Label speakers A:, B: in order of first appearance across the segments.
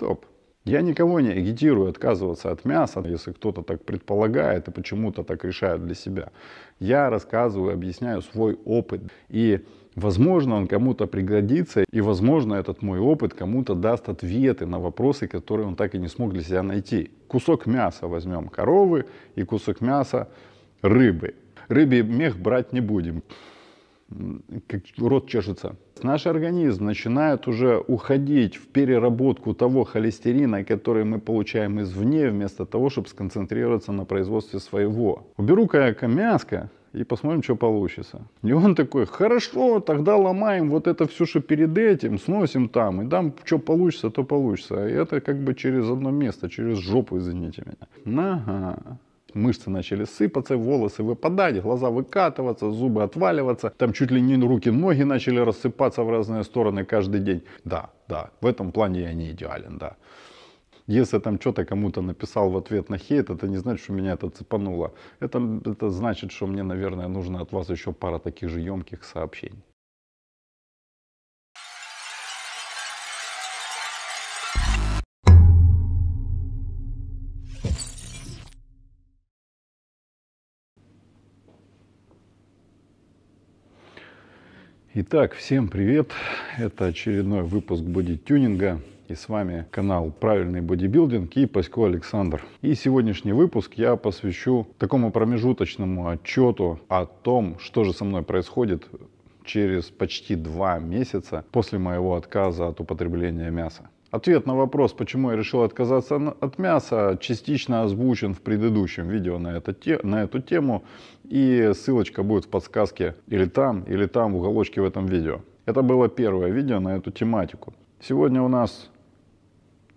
A: Стоп. Я никого не агитирую отказываться от мяса, если кто-то так предполагает и почему-то так решает для себя. Я рассказываю, объясняю свой опыт. И, возможно, он кому-то пригодится, и, возможно, этот мой опыт кому-то даст ответы на вопросы, которые он так и не смог для себя найти. Кусок мяса возьмем коровы и кусок мяса рыбы. Рыбий мех брать не будем. Как рот чешется. Наш организм начинает уже уходить в переработку того холестерина, который мы получаем извне, вместо того, чтобы сконцентрироваться на производстве своего. Уберу-ка мяско, и посмотрим, что получится. И он такой, хорошо, тогда ломаем вот это все, что перед этим, сносим там, и там что получится, то получится. И это как бы через одно место, через жопу, извините меня. Ага. Мышцы начали сыпаться, волосы выпадать, глаза выкатываться, зубы отваливаться. Там чуть ли не руки, ноги начали рассыпаться в разные стороны каждый день. Да, да, в этом плане я не идеален, да. Если там что-то кому-то написал в ответ на хейт, это не значит, что меня это цепануло. Это, это значит, что мне, наверное, нужно от вас еще пара таких же емких сообщений. Итак, всем привет! Это очередной выпуск бодитюнинга. И с вами канал «Правильный бодибилдинг» и Пасько Александр. И сегодняшний выпуск я посвящу такому промежуточному отчету о том, что же со мной происходит через почти два месяца после моего отказа от употребления мяса. Ответ на вопрос, почему я решил отказаться от мяса, частично озвучен в предыдущем видео на, это, те, на эту тему, и ссылочка будет в подсказке или там, или там в уголочке в этом видео. Это было первое видео на эту тематику. Сегодня у нас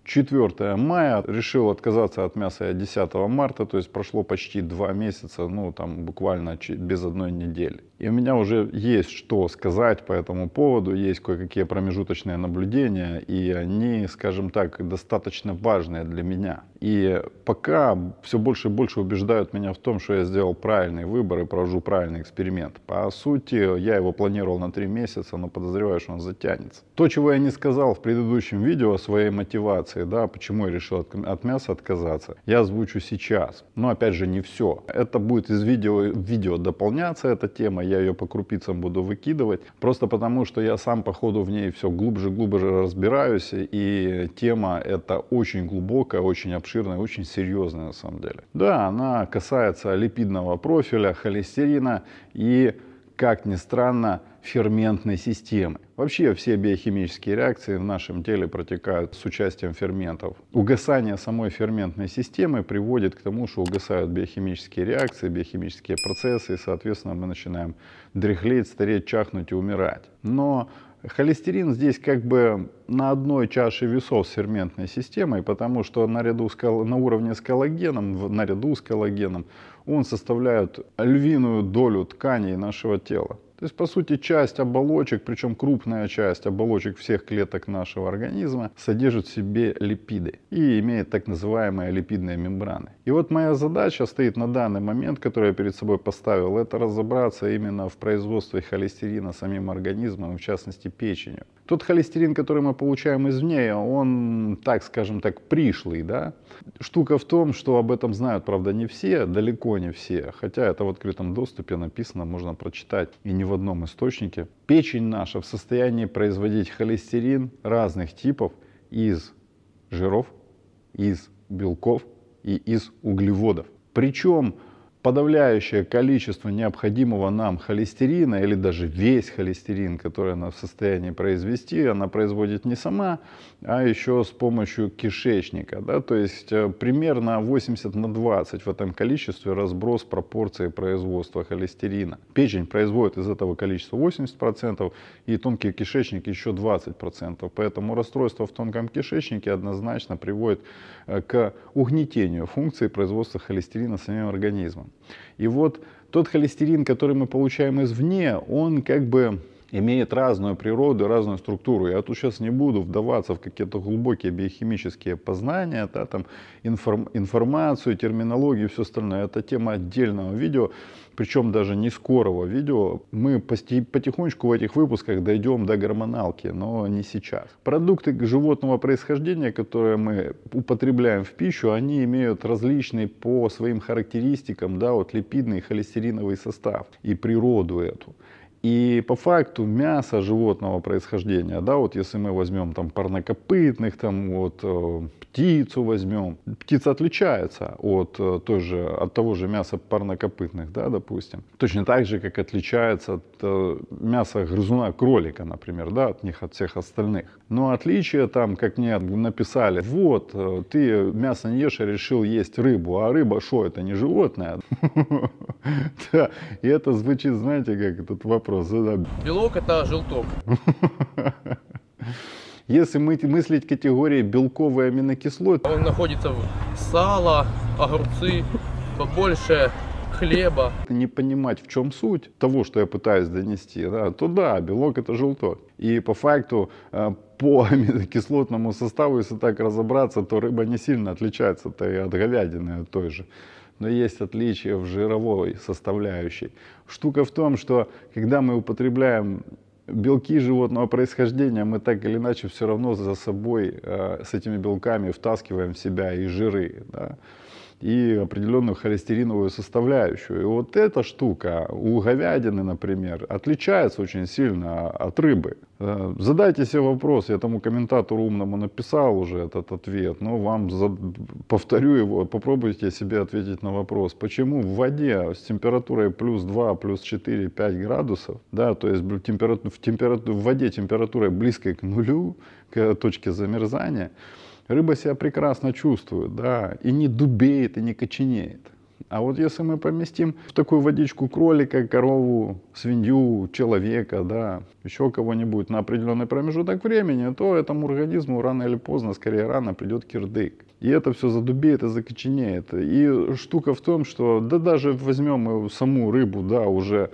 A: 4 мая решил отказаться от мяса 10 марта, то есть прошло почти два месяца, ну там буквально без одной недели. И у меня уже есть что сказать по этому поводу, есть кое-какие промежуточные наблюдения, и они, скажем так, достаточно важные для меня. И пока все больше и больше убеждают меня в том, что я сделал правильный выбор и провожу правильный эксперимент. По сути, я его планировал на три месяца, но подозреваю, что он затянется. То, чего я не сказал в предыдущем видео о своей мотивации, да, почему я решил от, от мяса отказаться, я озвучу сейчас. Но опять же, не все. Это будет из видео, видео дополняться эта тема, я ее по крупицам буду выкидывать, просто потому что я сам по ходу в ней все глубже-глубже разбираюсь, и тема это очень глубокая, очень обширная обширная, очень серьезная на самом деле. Да, она касается липидного профиля, холестерина и, как ни странно, ферментной системы. Вообще все биохимические реакции в нашем теле протекают с участием ферментов. Угасание самой ферментной системы приводит к тому, что угасают биохимические реакции, биохимические процессы, и, соответственно, мы начинаем дряхлеть, стареть, чахнуть и умирать. Но Холестерин здесь как бы на одной чаше весов с ферментной системой, потому что наряду с, на уровне с коллагеном, наряду с коллагеном, он составляет львиную долю тканей нашего тела. То есть, по сути, часть оболочек, причем крупная часть оболочек всех клеток нашего организма, содержит в себе липиды и имеет так называемые липидные мембраны. И вот моя задача стоит на данный момент, которую я перед собой поставил, это разобраться именно в производстве холестерина самим организмом, в частности печенью. Тот холестерин, который мы получаем извне, он, так скажем так, пришлый, да? Штука в том, что об этом знают, правда, не все, далеко не все, хотя это в открытом доступе написано, можно прочитать и не ни в одном источнике. Печень наша в состоянии производить холестерин разных типов из жиров, из белков и из углеводов. Причем подавляющее количество необходимого нам холестерина или даже весь холестерин, который она в состоянии произвести, она производит не сама, а еще с помощью кишечника. Да? То есть э, примерно 80 на 20 в этом количестве разброс пропорции производства холестерина. Печень производит из этого количества 80% и тонкий кишечник еще 20%. Поэтому расстройство в тонком кишечнике однозначно приводит э, к угнетению функции производства холестерина самим организмом. И вот тот холестерин, который мы получаем извне, он как бы имеет разную природу разную структуру. Я тут сейчас не буду вдаваться в какие-то глубокие биохимические познания, да, там информ, информацию, терминологию и все остальное. Это тема отдельного видео, причем даже не скорого видео. Мы потихонечку в этих выпусках дойдем до гормоналки, но не сейчас. Продукты животного происхождения, которые мы употребляем в пищу, они имеют различные по своим характеристикам, да, вот липидный холестериновый состав и природу эту. И по факту мясо животного происхождения, да, вот если мы возьмем там парнокопытных, там вот э, птицу возьмем. Птица отличается от, э, той же, от того же мяса парнокопытных, да, допустим. Точно так же, как отличается от э, мяса грызуна кролика, например, да, от них, от всех остальных. Но отличие там, как мне написали, вот, э, ты мясо не ешь, а решил есть рыбу, а рыба что, это не животное? Да, и это звучит, знаете, как этот вопрос. Белок это желток. Если мы, мыслить категории белковые аминокислоты... Он находится в сало, огурцы, побольше хлеба. Не понимать, в чем суть того, что я пытаюсь донести, да, то да, белок это желток. И по факту э, по аминокислотному составу, если так разобраться, то рыба не сильно отличается -то и от говядины от той же. Но есть отличие в жировой составляющей. Штука в том, что когда мы употребляем белки животного происхождения мы так или иначе все равно за собой э, с этими белками втаскиваем в себя и жиры. Да? и определенную холестериновую составляющую. И вот эта штука у говядины, например, отличается очень сильно от рыбы. Э, задайте себе вопрос, я тому комментатору умному написал уже этот ответ, но вам за... повторю его, попробуйте себе ответить на вопрос, почему в воде с температурой плюс 2, плюс 4, 5 градусов, да, то есть температу... в, температу... в воде температура близкой к нулю, к точке замерзания, рыба себя прекрасно чувствует, да, и не дубеет, и не коченеет. А вот если мы поместим в такую водичку кролика, корову, свинью, человека, да, еще кого-нибудь на определенный промежуток времени, то этому организму рано или поздно, скорее рано, придет кирдык. И это все задубеет и закоченеет. И штука в том, что да даже возьмем саму рыбу, да, уже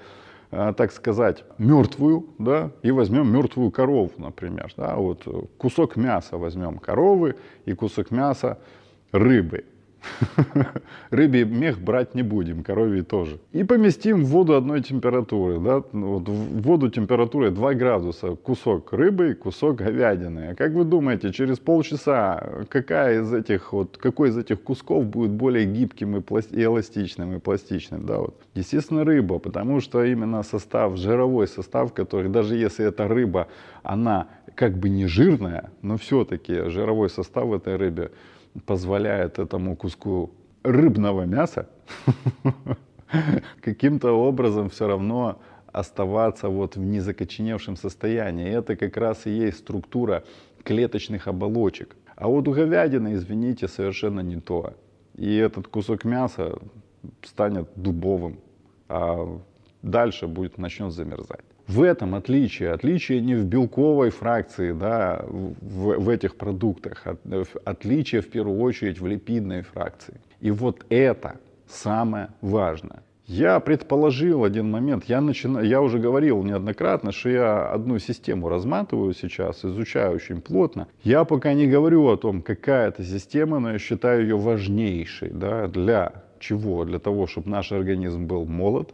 A: Э, так сказать, мертвую, да, и возьмем мертвую корову, например, да, вот кусок мяса возьмем коровы и кусок мяса рыбы. Рыбий мех брать не будем, коровий тоже. И поместим в воду одной температуры. Да? Ну, вот в воду температуры 2 градуса. Кусок рыбы, кусок говядины. А как вы думаете, через полчаса какая из этих, вот, какой из этих кусков будет более гибким и, пласт... и эластичным? И пластичным да, вот? Естественно, рыба, потому что именно состав, жировой состав, который даже если это рыба, она как бы не жирная, но все-таки жировой состав этой рыбы позволяет этому куску рыбного мяса каким-то образом все равно оставаться вот в незакоченевшем состоянии. И это как раз и есть структура клеточных оболочек. А вот у говядины, извините, совершенно не то. И этот кусок мяса станет дубовым, а дальше будет, начнет замерзать. В этом отличие. Отличие не в белковой фракции, да, в, в этих продуктах. А отличие в первую очередь в липидной фракции. И вот это самое важное. Я предположил один момент, я, начина... я уже говорил неоднократно, что я одну систему разматываю сейчас, изучаю очень плотно. Я пока не говорю о том, какая это система, но я считаю ее важнейшей. Да, для чего? Для того, чтобы наш организм был молод,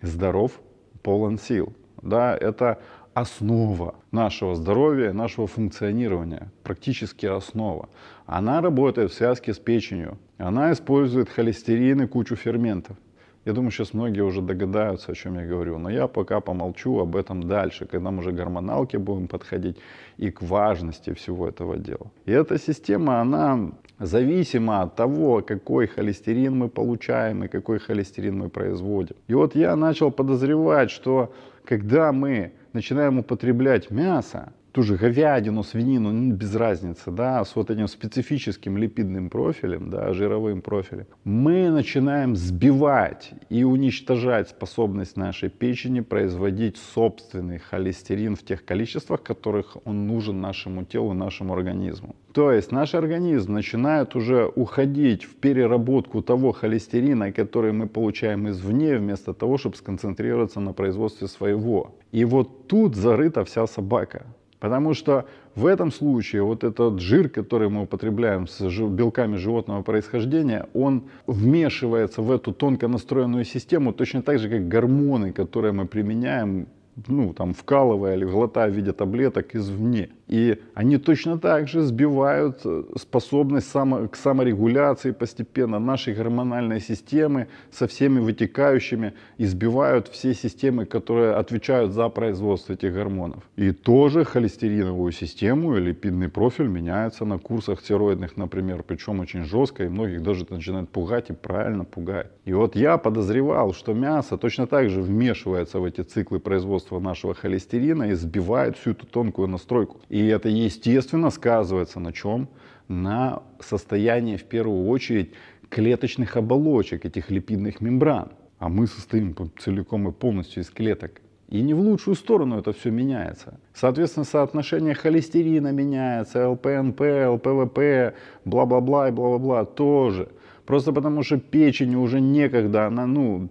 A: здоров, полон сил. Да, это основа нашего здоровья, нашего функционирования, практически основа. Она работает в связке с печенью. Она использует холестерин и кучу ферментов. Я думаю, сейчас многие уже догадаются, о чем я говорю, но я пока помолчу об этом дальше, когда мы уже гормоналки будем подходить и к важности всего этого дела. И эта система, она зависима от того, какой холестерин мы получаем и какой холестерин мы производим. И вот я начал подозревать, что когда мы начинаем употреблять мясо, ту же говядину, свинину, ну, без разницы, да, с вот этим специфическим липидным профилем, да, жировым профилем, мы начинаем сбивать и уничтожать способность нашей печени производить собственный холестерин в тех количествах, которых он нужен нашему телу, нашему организму. То есть наш организм начинает уже уходить в переработку того холестерина, который мы получаем извне, вместо того, чтобы сконцентрироваться на производстве своего. И вот тут зарыта вся собака. Потому что в этом случае вот этот жир, который мы употребляем с белками животного происхождения, он вмешивается в эту тонко настроенную систему точно так же, как гормоны, которые мы применяем ну, там, вкалывая или глотая в виде таблеток извне. И они точно так же сбивают э, способность само, к саморегуляции постепенно нашей гормональной системы со всеми вытекающими, избивают все системы, которые отвечают за производство этих гормонов. И тоже холестериновую систему и липидный профиль меняется на курсах стероидных, например, причем очень жестко, и многих даже начинает пугать и правильно пугает И вот я подозревал, что мясо точно так же вмешивается в эти циклы производства производство нашего холестерина и сбивает всю эту тонкую настройку. И это, естественно, сказывается на чем? На состоянии, в первую очередь, клеточных оболочек, этих липидных мембран. А мы состоим целиком и полностью из клеток. И не в лучшую сторону это все меняется. Соответственно, соотношение холестерина меняется, ЛПНП, ЛПВП, бла-бла-бла и бла-бла-бла тоже. Просто потому что печень уже некогда, она, ну,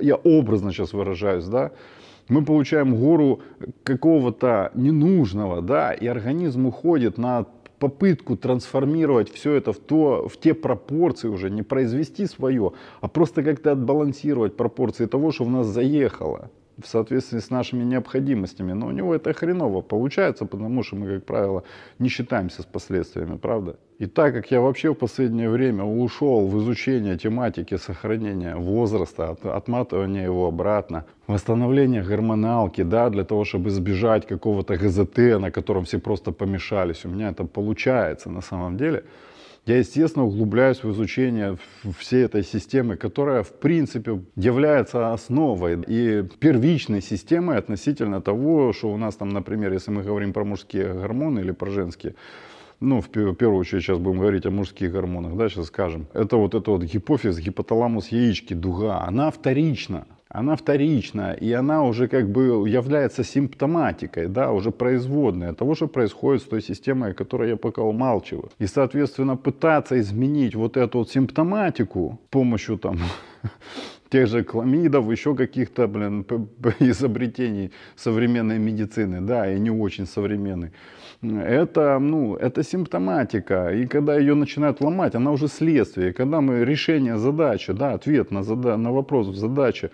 A: я образно сейчас выражаюсь, да, мы получаем гору какого-то ненужного, да, и организм уходит на попытку трансформировать все это в, то, в те пропорции уже, не произвести свое, а просто как-то отбалансировать пропорции того, что в нас заехало в соответствии с нашими необходимостями. Но у него это хреново получается, потому что мы, как правило, не считаемся с последствиями, правда? И так как я вообще в последнее время ушел в изучение тематики сохранения возраста, от, отматывания его обратно, восстановления гормоналки, да, для того, чтобы избежать какого-то ГЗТ, на котором все просто помешались, у меня это получается на самом деле – я, естественно, углубляюсь в изучение всей этой системы, которая, в принципе, является основой и первичной системой относительно того, что у нас там, например, если мы говорим про мужские гормоны или про женские, ну, в первую очередь сейчас будем говорить о мужских гормонах, да, сейчас скажем. Это вот это вот гипофиз, гипоталамус, яички, дуга, она вторична она вторична, и она уже как бы является симптоматикой, да, уже производная того, что происходит с той системой, о которой я пока умалчиваю. И, соответственно, пытаться изменить вот эту вот симптоматику с помощью там тех же кламидов, еще каких-то, блин, изобретений современной медицины, да, и не очень современной это, ну, это симптоматика. И когда ее начинают ломать, она уже следствие. И когда мы решение задачи, да, ответ на, зада на вопрос в задаче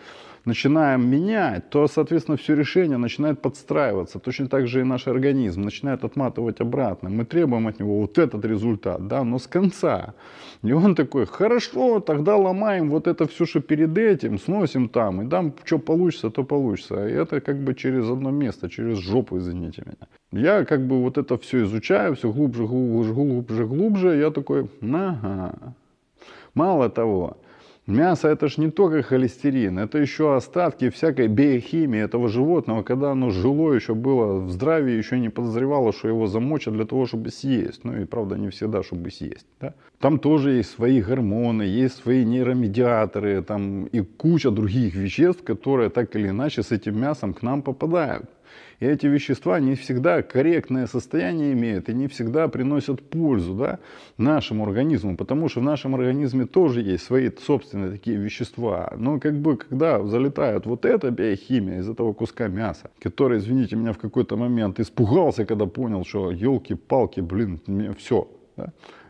A: начинаем менять, то, соответственно, все решение начинает подстраиваться. Точно так же и наш организм начинает отматывать обратно. Мы требуем от него вот этот результат, да, но с конца. И он такой, хорошо, тогда ломаем вот это все, что перед этим, сносим там, и там что получится, то получится. И это как бы через одно место, через жопу, извините меня. Я как бы вот это все изучаю, все глубже, глубже, глубже, глубже. Я такой, ага. Мало того, Мясо это ж не только холестерин, это еще остатки всякой биохимии этого животного, когда оно жило еще было в здравии, еще не подозревало, что его замочат для того, чтобы съесть. Ну и правда не всегда, чтобы съесть. Да? Там тоже есть свои гормоны, есть свои нейромедиаторы там, и куча других веществ, которые так или иначе с этим мясом к нам попадают. И эти вещества не всегда корректное состояние имеют и не всегда приносят пользу да, нашему организму, потому что в нашем организме тоже есть свои собственные такие вещества. Но как бы когда залетает вот эта биохимия из этого куска мяса, который, извините меня, в какой-то момент испугался, когда понял, что елки-палки, блин, все,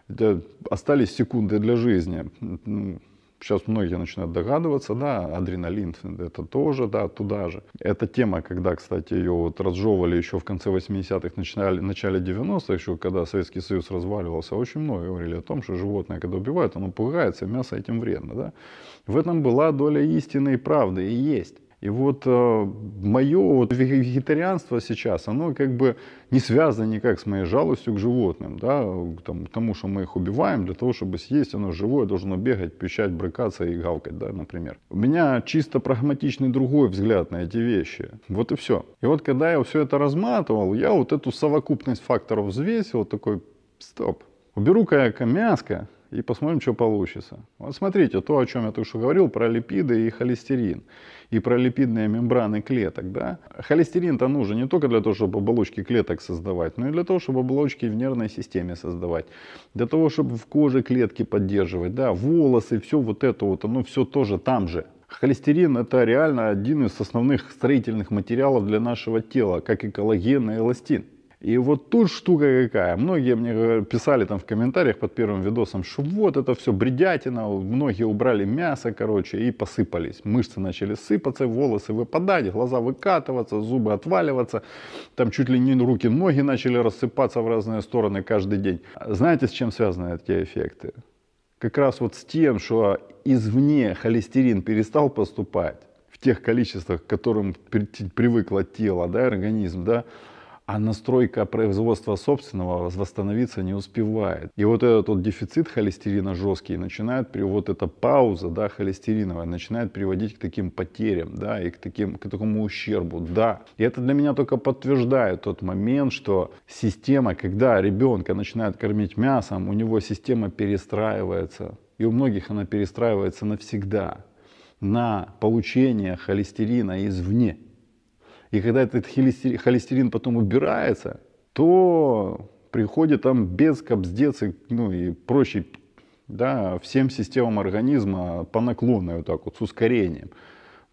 A: да, остались секунды для жизни. Ну, сейчас многие начинают догадываться, да, адреналин, это тоже, да, туда же. Эта тема, когда, кстати, ее вот разжевывали еще в конце 80-х, начале, начале 90-х, еще когда Советский Союз разваливался, очень много говорили о том, что животное, когда убивают, оно пугается, мясо этим вредно, да. В этом была доля истины и правды, и есть. И вот э, мое вот вегетарианство сейчас, оно как бы не связано никак с моей жалостью к животным, да, к тому, что мы их убиваем, для того, чтобы съесть, оно живое должно бегать, пищать, брыкаться и гавкать, да, например. У меня чисто прагматичный другой взгляд на эти вещи. Вот и все. И вот когда я все это разматывал, я вот эту совокупность факторов взвесил, такой, стоп, уберу-ка я мяско, и посмотрим, что получится. Вот смотрите, то, о чем я только что говорил, про липиды и холестерин, и про липидные мембраны клеток. Да? Холестерин-то нужен не только для того, чтобы оболочки клеток создавать, но и для того, чтобы оболочки в нервной системе создавать, для того, чтобы в коже клетки поддерживать, да, волосы, все вот это вот, оно все тоже там же, Холестерин – это реально один из основных строительных материалов для нашего тела, как и коллаген и эластин. И вот тут штука какая. Многие мне писали там в комментариях под первым видосом, что вот это все бредятина, многие убрали мясо, короче, и посыпались. Мышцы начали сыпаться, волосы выпадать, глаза выкатываться, зубы отваливаться. Там чуть ли не руки, ноги начали рассыпаться в разные стороны каждый день. Знаете, с чем связаны эти эффекты? Как раз вот с тем, что извне холестерин перестал поступать в тех количествах, к которым привыкло тело, да, организм, да, а настройка производства собственного восстановиться не успевает. И вот этот вот дефицит холестерина жесткий начинает, вот эта пауза да, холестериновая начинает приводить к таким потерям, да, и к, таким, к такому ущербу, да. И это для меня только подтверждает тот момент, что система, когда ребенка начинает кормить мясом, у него система перестраивается, и у многих она перестраивается навсегда на получение холестерина извне. И когда этот холестерин потом убирается, то приходит там без кобздец и, ну, и прочий, да, всем системам организма по наклонной вот так вот, с ускорением.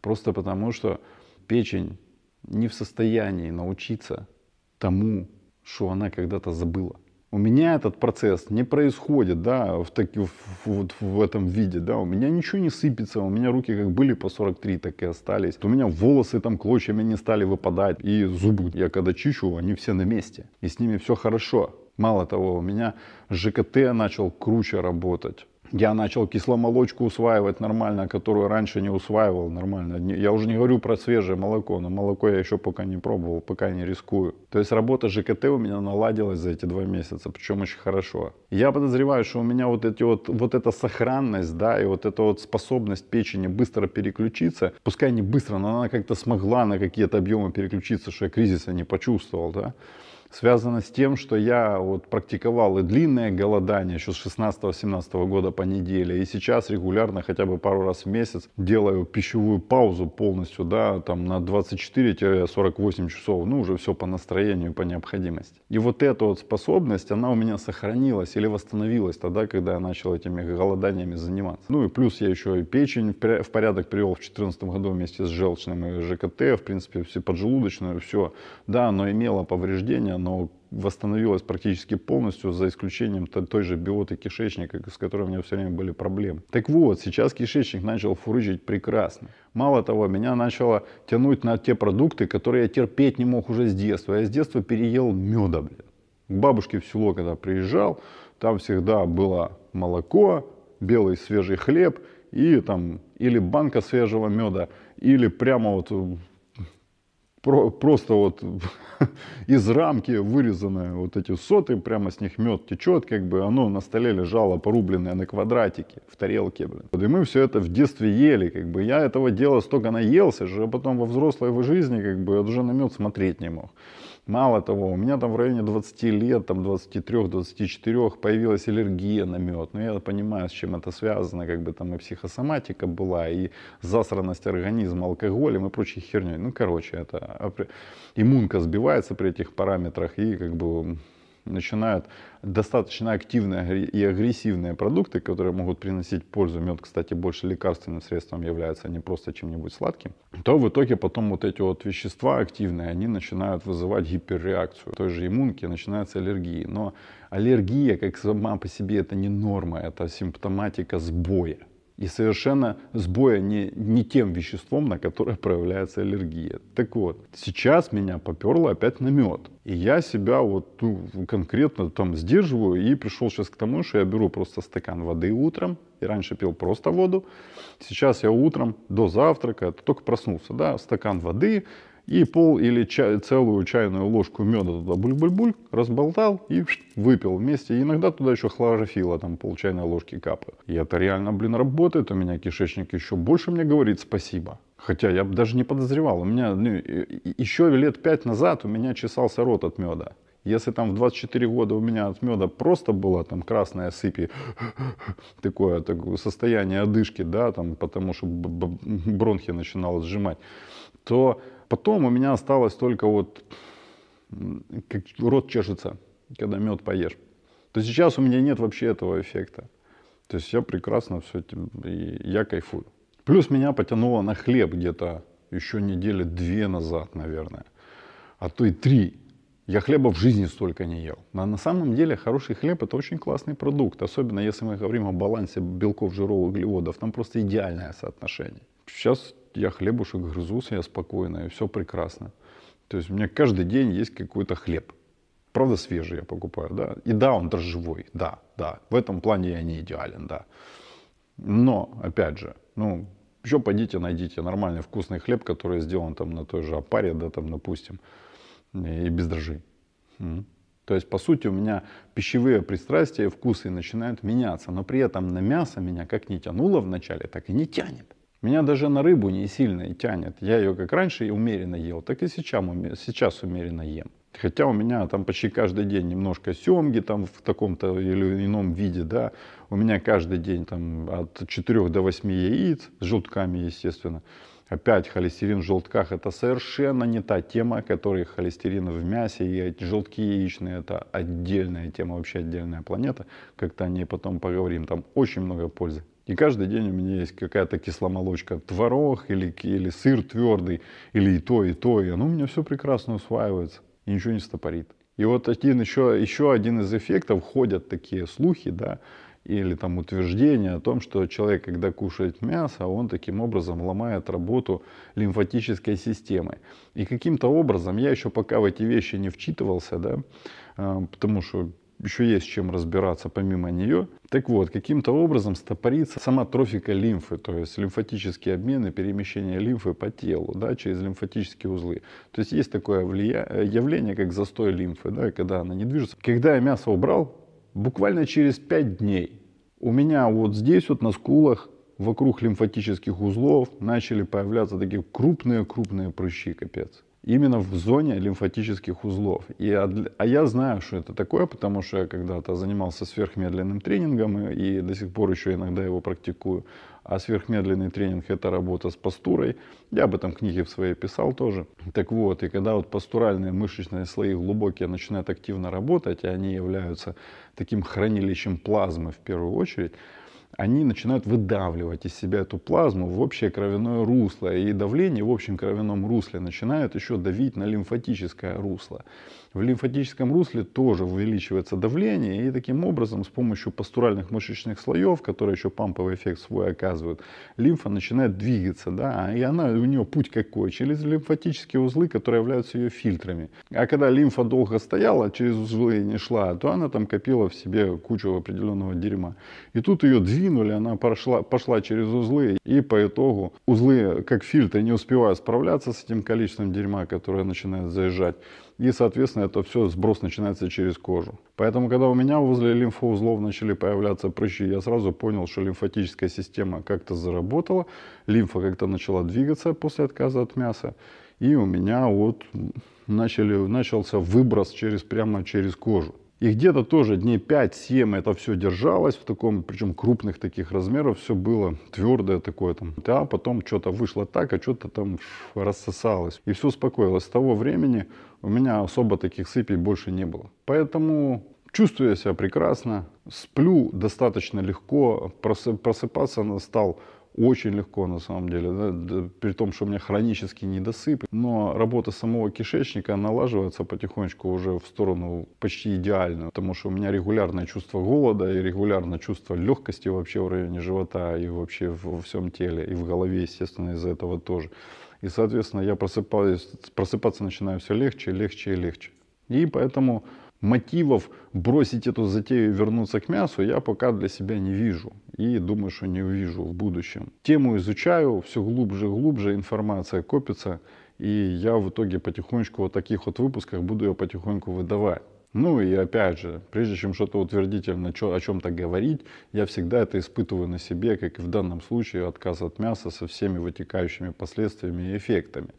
A: Просто потому что печень не в состоянии научиться тому, что она когда-то забыла. У меня этот процесс не происходит, да, в, таки, в, вот в этом виде, да, у меня ничего не сыпется, у меня руки как были по 43, так и остались. У меня волосы там клочьями не стали выпадать, и зубы я когда чищу, они все на месте, и с ними все хорошо. Мало того, у меня ЖКТ начал круче работать я начал кисломолочку усваивать нормально, которую раньше не усваивал нормально. Я уже не говорю про свежее молоко, но молоко я еще пока не пробовал, пока не рискую. То есть работа ЖКТ у меня наладилась за эти два месяца, причем очень хорошо. Я подозреваю, что у меня вот, эти вот, вот эта сохранность, да, и вот эта вот способность печени быстро переключиться, пускай не быстро, но она как-то смогла на какие-то объемы переключиться, что я кризиса не почувствовал, да, связано с тем, что я вот практиковал и длинное голодание еще с 16-17 года по неделе, и сейчас регулярно хотя бы пару раз в месяц делаю пищевую паузу полностью, да, там на 24-48 часов, ну уже все по настроению, по необходимости. И вот эта вот способность, она у меня сохранилась или восстановилась тогда, когда я начал этими голоданиями заниматься. Ну и плюс я еще и печень в порядок привел в 2014 году вместе с желчным и ЖКТ, в принципе, все поджелудочное, все, да, но имело повреждения, оно восстановилось практически полностью, за исключением той же биоты кишечника, с которой у меня все время были проблемы. Так вот, сейчас кишечник начал фурычить прекрасно. Мало того, меня начало тянуть на те продукты, которые я терпеть не мог уже с детства. Я с детства переел меда, блин. К бабушке в село, когда приезжал, там всегда было молоко, белый свежий хлеб и там или банка свежего меда, или прямо вот про, просто вот из рамки вырезаны вот эти соты, прямо с них мед течет, как бы оно на столе лежало порубленное на квадратике, в тарелке, блин. Вот, и мы все это в детстве ели, как бы я этого дела столько наелся же, а потом во взрослой его жизни, как бы, я уже на мед смотреть не мог. Мало того, у меня там в районе 20 лет, там 23-24 появилась аллергия на мед. Но ну, я понимаю, с чем это связано, как бы там и психосоматика была, и засранность организма алкоголем и прочей херней. Ну, короче, это иммунка сбивается при этих параметрах, и как бы начинают достаточно активные и агрессивные продукты, которые могут приносить пользу, мед, кстати, больше лекарственным средством является, а не просто чем-нибудь сладким, то в итоге потом вот эти вот вещества активные, они начинают вызывать гиперреакцию той же иммунки, начинаются аллергии. Но аллергия, как сама по себе, это не норма, это симптоматика сбоя и совершенно сбоя не, не тем веществом, на которое проявляется аллергия. Так вот, сейчас меня поперло опять на мед. И я себя вот ну, конкретно там сдерживаю и пришел сейчас к тому, что я беру просто стакан воды утром. И раньше пил просто воду. Сейчас я утром до завтрака, только проснулся, да, стакан воды, и пол или чай, целую чайную ложку меда туда буль-буль-буль разболтал и выпил вместе. И иногда туда еще хлорофила, там пол чайной ложки капает. И это реально, блин, работает. У меня кишечник еще больше мне говорит спасибо. Хотя я даже не подозревал. У меня ну, еще лет пять назад у меня чесался рот от меда. Если там в 24 года у меня от меда просто было там красная сыпи, такое, такое состояние одышки, да, там, потому что бронхи начинало сжимать, то Потом у меня осталось только вот, как рот чешется, когда мед поешь. То сейчас у меня нет вообще этого эффекта. То есть я прекрасно все этим, и я кайфую. Плюс меня потянуло на хлеб где-то еще недели две назад, наверное. А то и три. Я хлеба в жизни столько не ел. Но на самом деле хороший хлеб это очень классный продукт. Особенно если мы говорим о балансе белков, жиров, углеводов. Там просто идеальное соотношение. Сейчас я хлебушек грызу себе спокойно, и все прекрасно. То есть у меня каждый день есть какой-то хлеб. Правда, свежий я покупаю, да. И да, он дрожжевой, да, да. В этом плане я не идеален, да. Но, опять же, ну, еще пойдите, найдите нормальный вкусный хлеб, который сделан там на той же опаре, да, там, допустим, и без дрожжей. Mm. То есть, по сути, у меня пищевые пристрастия и вкусы начинают меняться, но при этом на мясо меня как не тянуло вначале, так и не тянет. Меня даже на рыбу не сильно и тянет. Я ее как раньше умеренно ел, так и сейчас, сейчас умеренно ем. Хотя у меня там почти каждый день немножко семги там в таком-то или ином виде, да. У меня каждый день там от 4 до 8 яиц с желтками, естественно. Опять холестерин в желтках это совершенно не та тема, которой холестерин в мясе и желтки яичные это отдельная тема, вообще отдельная планета. Как-то о ней потом поговорим, там очень много пользы. И каждый день у меня есть какая-то кисломолочка, творог или, или сыр твердый, или и то, и то, и оно у меня все прекрасно усваивается, и ничего не стопорит. И вот один еще, еще один из эффектов, ходят такие слухи, да, или там утверждение о том, что человек, когда кушает мясо, он таким образом ломает работу лимфатической системы. И каким-то образом, я еще пока в эти вещи не вчитывался, да, а, потому что еще есть чем разбираться помимо нее. Так вот, каким-то образом стопорится сама трофика лимфы, то есть лимфатические обмены, перемещение лимфы по телу, да, через лимфатические узлы. То есть есть такое влия... явление, как застой лимфы, да, когда она не движется. Когда я мясо убрал, буквально через 5 дней у меня вот здесь вот на скулах вокруг лимфатических узлов начали появляться такие крупные-крупные прыщи, капец именно в зоне лимфатических узлов. И, а, а, я знаю, что это такое, потому что я когда-то занимался сверхмедленным тренингом и, э, и до сих пор еще иногда его практикую. А сверхмедленный тренинг – это работа с постурой. Я об этом книге в своей писал тоже. Так вот, и когда вот постуральные мышечные слои глубокие начинают активно работать, и они являются таким хранилищем плазмы в первую очередь – они начинают выдавливать из себя эту плазму в общее кровяное русло. И давление в общем кровяном русле начинает еще давить на лимфатическое русло. В лимфатическом русле тоже увеличивается давление, и таким образом с помощью постуральных мышечных слоев, которые еще памповый эффект свой оказывают, лимфа начинает двигаться, да, и она, у нее путь какой? Через лимфатические узлы, которые являются ее фильтрами. А когда лимфа долго стояла, через узлы не шла, то она там копила в себе кучу определенного дерьма. И тут ее двинули, она прошла пошла через узлы, и по итогу узлы, как фильтры, не успевают справляться с этим количеством дерьма, которое начинает заезжать. И, соответственно, это все сброс начинается через кожу. Поэтому, когда у меня возле лимфоузлов начали появляться прыщи, я сразу понял, что лимфатическая система как-то заработала, лимфа как-то начала двигаться после отказа от мяса. И у меня вот начали, начался выброс через, прямо через кожу. И где-то тоже дней 5-7 это все держалось в таком, причем крупных таких размеров, все было твердое такое там. А потом что-то вышло так, а что-то там рассосалось. И все успокоилось. С того времени у меня особо таких сыпей больше не было. Поэтому чувствую я себя прекрасно, сплю достаточно легко, просыпаться стал очень легко на самом деле, да, при том, что у меня хронический недосып. Но работа самого кишечника налаживается потихонечку уже в сторону почти идеальную, потому что у меня регулярное чувство голода и регулярное чувство легкости вообще в районе живота и вообще во всем теле, и в голове, естественно, из-за этого тоже. И, соответственно, я просыпаюсь, просыпаться начинаю все легче, легче и легче. И поэтому мотивов бросить эту затею и вернуться к мясу я пока для себя не вижу. И думаю, что не увижу в будущем. Тему изучаю, все глубже и глубже информация копится. И я в итоге потихонечку вот таких вот выпусках буду ее потихоньку выдавать. Ну и опять же, прежде чем что-то утвердительно о чем-то говорить, я всегда это испытываю на себе, как и в данном случае отказ от мяса со всеми вытекающими последствиями и эффектами.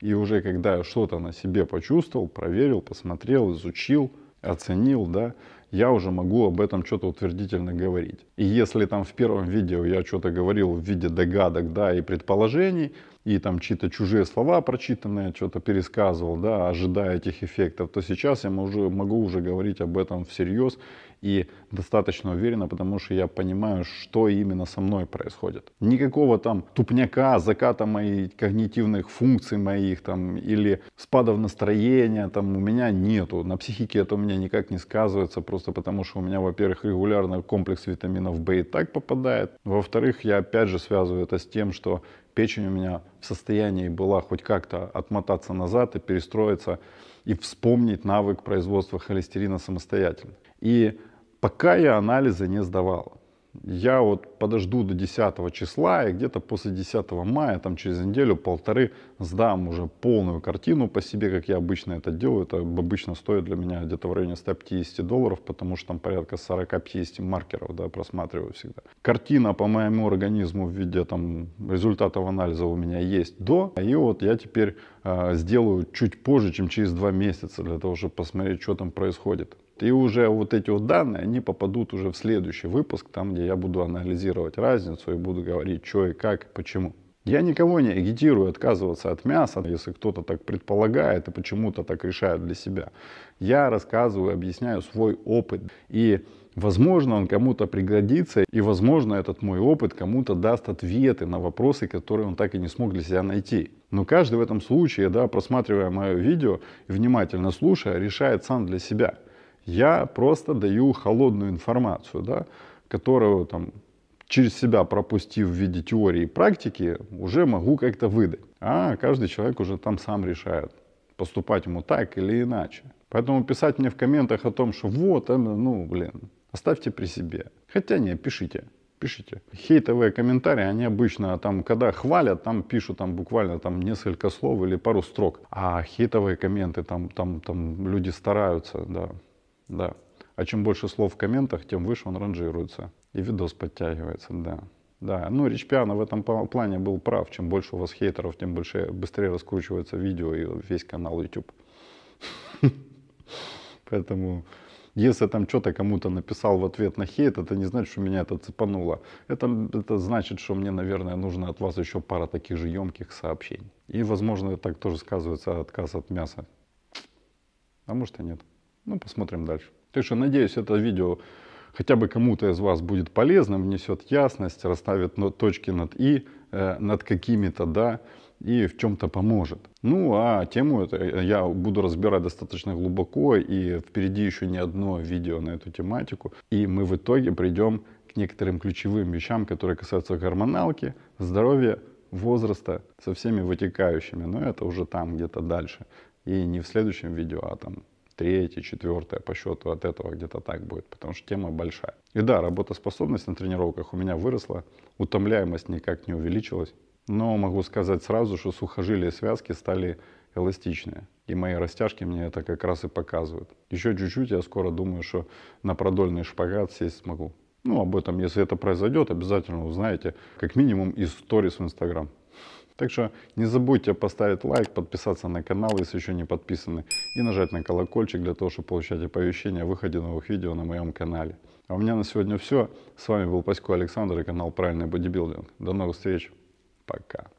A: И уже когда я что-то на себе почувствовал, проверил, посмотрел, изучил – оценил, да, я уже могу об этом что-то утвердительно говорить. И если там в первом видео я что-то говорил в виде догадок, да, и предположений, и там чьи-то чужие слова прочитанные, что-то пересказывал, да, ожидая этих эффектов, то сейчас я уже, могу уже говорить об этом всерьез и достаточно уверенно, потому что я понимаю, что именно со мной происходит. Никакого там тупняка, заката моих когнитивных функций моих там или спадов настроения там у меня нету. На психике это у меня никак не сказывается, просто потому что у меня, во-первых, регулярно комплекс витаминов В и так попадает. Во-вторых, я опять же связываю это с тем, что печень у меня в состоянии была хоть как-то отмотаться назад и перестроиться и вспомнить навык производства холестерина самостоятельно. И пока я анализы не сдавал. Я вот подожду до 10 числа и где-то после 10 мая, там через неделю-полторы, сдам уже полную картину по себе, как я обычно это делаю. Это обычно стоит для меня где-то в районе 150 долларов, потому что там порядка 40-50 маркеров да, просматриваю всегда. Картина по моему организму в виде там, результатов анализа у меня есть до, и вот я теперь э, сделаю чуть позже, чем через 2 месяца, для того, чтобы посмотреть, что там происходит. И уже вот эти вот данные, они попадут уже в следующий выпуск, там, где я буду анализировать разницу и буду говорить, что и как, и почему. Я никого не агитирую отказываться от мяса, если кто-то так предполагает и почему-то так решает для себя. Я рассказываю, объясняю свой опыт. И, возможно, он кому-то пригодится, и, возможно, этот мой опыт кому-то даст ответы на вопросы, которые он так и не смог для себя найти. Но каждый в этом случае, да, просматривая мое видео и внимательно слушая, решает сам для себя – я просто даю холодную информацию, да, которую там, через себя пропустив в виде теории и практики, уже могу как-то выдать. А каждый человек уже там сам решает, поступать ему так или иначе. Поэтому писать мне в комментах о том, что вот, ну, блин, оставьте при себе. Хотя не, пишите, пишите. Хейтовые комментарии, они обычно там, когда хвалят, там пишут там буквально там несколько слов или пару строк. А хейтовые комменты, там, там, там люди стараются, да да. А чем больше слов в комментах, тем выше он ранжируется. И видос подтягивается, да. Да, ну Рич Пиано в этом плане был прав. Чем больше у вас хейтеров, тем больше, быстрее раскручивается видео и весь канал YouTube. Поэтому, если там что-то кому-то написал в ответ на хейт, это не значит, что меня это цепануло. Это, это значит, что мне, наверное, нужно от вас еще пара таких же емких сообщений. И, возможно, так тоже сказывается отказ от мяса. А может и нет. Ну, посмотрим дальше. Так что, надеюсь, это видео хотя бы кому-то из вас будет полезным, внесет ясность, расставит точки над «и», э, над какими-то «да» и в чем-то поможет. Ну, а тему это я буду разбирать достаточно глубоко, и впереди еще не одно видео на эту тематику. И мы в итоге придем к некоторым ключевым вещам, которые касаются гормоналки, здоровья, возраста, со всеми вытекающими. Но это уже там где-то дальше. И не в следующем видео, а там третье, четвертое по счету от этого где-то так будет, потому что тема большая. И да, работоспособность на тренировках у меня выросла, утомляемость никак не увеличилась, но могу сказать сразу, что сухожилия и связки стали эластичные, И мои растяжки мне это как раз и показывают. Еще чуть-чуть, я скоро думаю, что на продольный шпагат сесть смогу. Ну, об этом, если это произойдет, обязательно узнаете, как минимум из сторис в Инстаграм. Так что не забудьте поставить лайк, подписаться на канал, если еще не подписаны, и нажать на колокольчик для того, чтобы получать оповещения о выходе новых видео на моем канале. А у меня на сегодня все. С вами был Пасько Александр и канал Правильный бодибилдинг. До новых встреч. Пока.